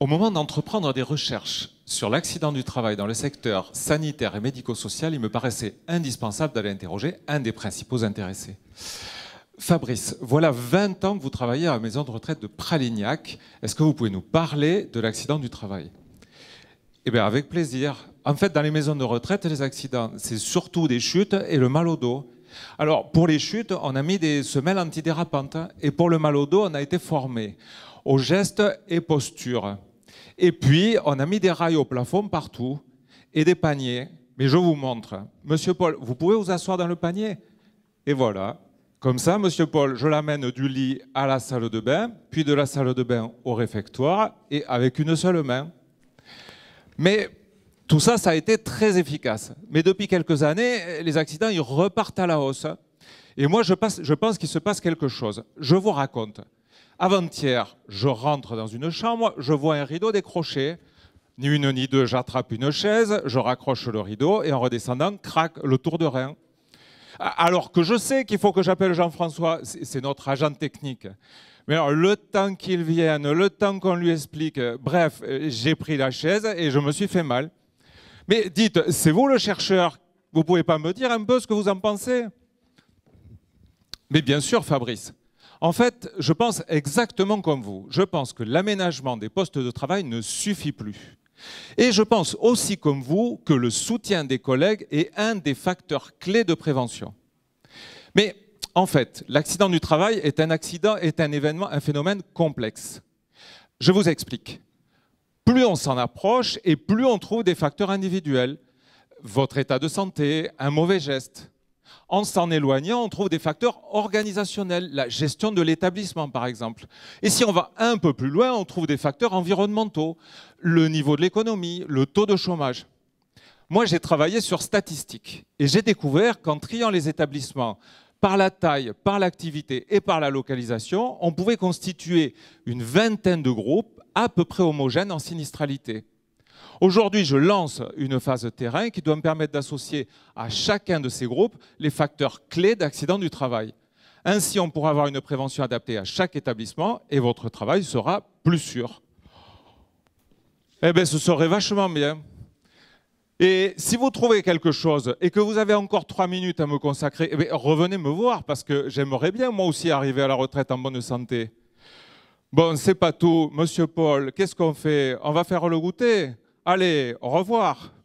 Au moment d'entreprendre des recherches sur l'accident du travail dans le secteur sanitaire et médico-social, il me paraissait indispensable d'aller interroger un des principaux intéressés. Fabrice, voilà 20 ans que vous travaillez à la maison de retraite de Pralignac. Est-ce que vous pouvez nous parler de l'accident du travail Eh bien, avec plaisir. En fait, dans les maisons de retraite, les accidents, c'est surtout des chutes et le mal au dos. Alors, pour les chutes, on a mis des semelles antidérapantes. Et pour le mal au dos, on a été formé aux gestes et postures. Et puis, on a mis des rails au plafond partout et des paniers. Mais je vous montre. Monsieur Paul, vous pouvez vous asseoir dans le panier Et voilà. Comme ça, Monsieur Paul, je l'amène du lit à la salle de bain, puis de la salle de bain au réfectoire, et avec une seule main. Mais tout ça, ça a été très efficace. Mais depuis quelques années, les accidents, ils repartent à la hausse. Et moi, je, je pense qu'il se passe quelque chose. Je vous raconte. Avant-hier, je rentre dans une chambre, je vois un rideau décroché. Ni une ni deux, j'attrape une chaise, je raccroche le rideau et en redescendant, craque le tour de rein. Alors que je sais qu'il faut que j'appelle Jean-François, c'est notre agent technique. Mais alors, le temps qu'il vienne, le temps qu'on lui explique, bref, j'ai pris la chaise et je me suis fait mal. Mais dites, c'est vous le chercheur, vous pouvez pas me dire un peu ce que vous en pensez Mais bien sûr, Fabrice. En fait, je pense exactement comme vous. Je pense que l'aménagement des postes de travail ne suffit plus. Et je pense aussi comme vous que le soutien des collègues est un des facteurs clés de prévention. Mais en fait, l'accident du travail est un accident, est un événement, un phénomène complexe. Je vous explique. Plus on s'en approche et plus on trouve des facteurs individuels. Votre état de santé, un mauvais geste, en s'en éloignant, on trouve des facteurs organisationnels, la gestion de l'établissement par exemple. Et si on va un peu plus loin, on trouve des facteurs environnementaux, le niveau de l'économie, le taux de chômage. Moi, j'ai travaillé sur statistiques et j'ai découvert qu'en triant les établissements par la taille, par l'activité et par la localisation, on pouvait constituer une vingtaine de groupes à peu près homogènes en sinistralité. Aujourd'hui, je lance une phase terrain qui doit me permettre d'associer à chacun de ces groupes les facteurs clés d'accident du travail. Ainsi, on pourra avoir une prévention adaptée à chaque établissement et votre travail sera plus sûr. Eh bien, ce serait vachement bien. Et si vous trouvez quelque chose et que vous avez encore trois minutes à me consacrer, eh ben, revenez me voir parce que j'aimerais bien moi aussi arriver à la retraite en bonne santé. Bon, c'est pas tout. Monsieur Paul, qu'est-ce qu'on fait On va faire le goûter Allez, au revoir.